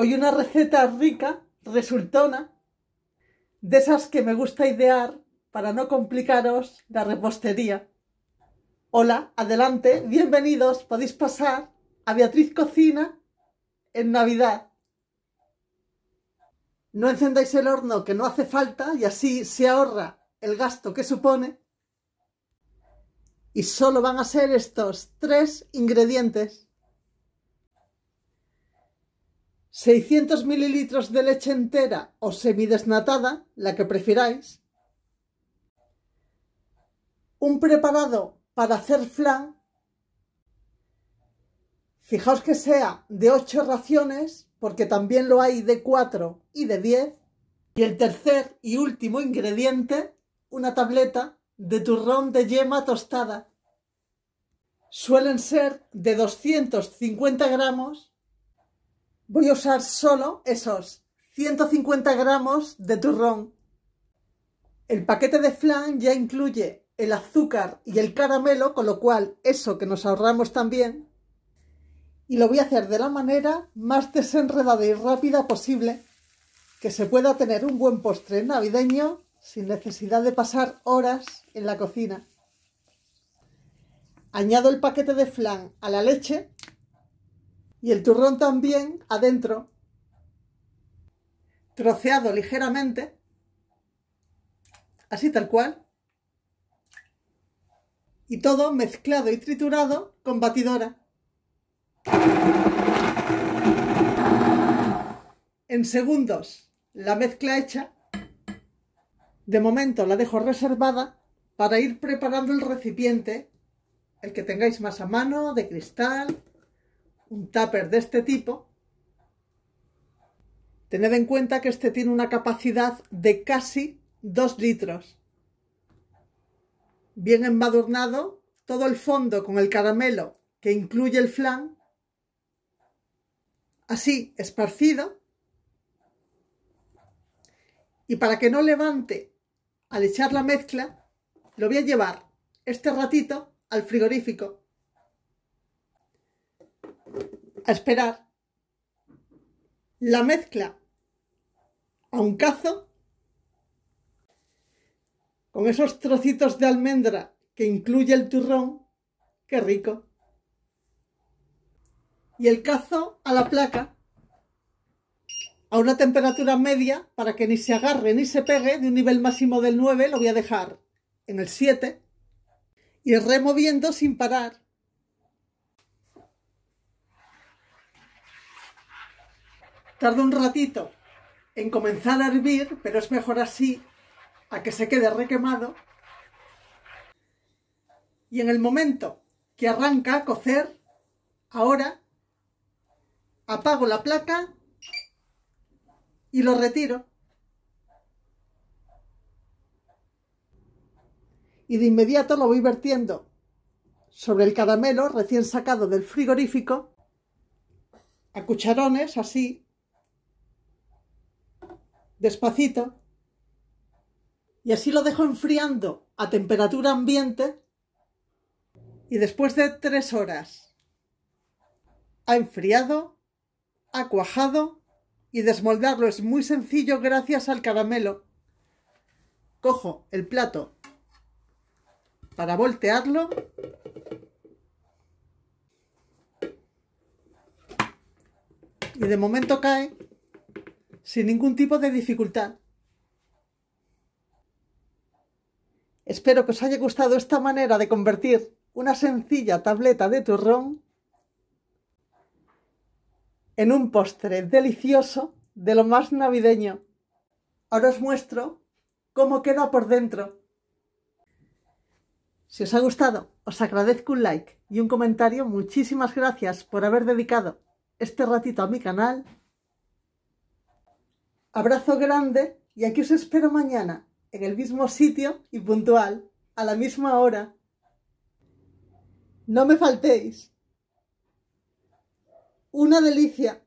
Hoy una receta rica, resultona, de esas que me gusta idear para no complicaros la repostería. Hola, adelante, bienvenidos, podéis pasar a Beatriz Cocina en Navidad. No encendáis el horno que no hace falta y así se ahorra el gasto que supone. Y solo van a ser estos tres ingredientes. 600 mililitros de leche entera o semidesnatada, la que prefiráis. Un preparado para hacer flan. Fijaos que sea de 8 raciones, porque también lo hay de 4 y de 10. Y el tercer y último ingrediente, una tableta de turrón de yema tostada. Suelen ser de 250 gramos voy a usar solo esos 150 gramos de turrón. El paquete de flan ya incluye el azúcar y el caramelo, con lo cual eso que nos ahorramos también. Y lo voy a hacer de la manera más desenredada y rápida posible, que se pueda tener un buen postre navideño sin necesidad de pasar horas en la cocina. Añado el paquete de flan a la leche y el turrón también adentro, troceado ligeramente, así tal cual, y todo mezclado y triturado con batidora. En segundos la mezcla hecha, de momento la dejo reservada para ir preparando el recipiente, el que tengáis más a mano, de cristal, un tupper de este tipo, tened en cuenta que este tiene una capacidad de casi 2 litros. Bien embadurnado, todo el fondo con el caramelo que incluye el flan, así esparcido, y para que no levante al echar la mezcla, lo voy a llevar este ratito al frigorífico a esperar. La mezcla a un cazo con esos trocitos de almendra que incluye el turrón, qué rico. Y el cazo a la placa a una temperatura media para que ni se agarre ni se pegue de un nivel máximo del 9 lo voy a dejar en el 7 y removiendo sin parar Tarda un ratito en comenzar a hervir, pero es mejor así a que se quede requemado. Y en el momento que arranca a cocer, ahora apago la placa y lo retiro. Y de inmediato lo voy vertiendo sobre el caramelo recién sacado del frigorífico a cucharones, así, despacito. Y así lo dejo enfriando a temperatura ambiente. Y después de tres horas ha enfriado, ha cuajado y desmoldarlo es muy sencillo gracias al caramelo. Cojo el plato para voltearlo y de momento cae sin ningún tipo de dificultad. Espero que os haya gustado esta manera de convertir una sencilla tableta de turrón en un postre delicioso de lo más navideño. Ahora os muestro cómo queda por dentro. Si os ha gustado, os agradezco un like y un comentario. Muchísimas gracias por haber dedicado este ratito a mi canal Abrazo grande y aquí os espero mañana, en el mismo sitio y puntual, a la misma hora. No me faltéis. Una delicia.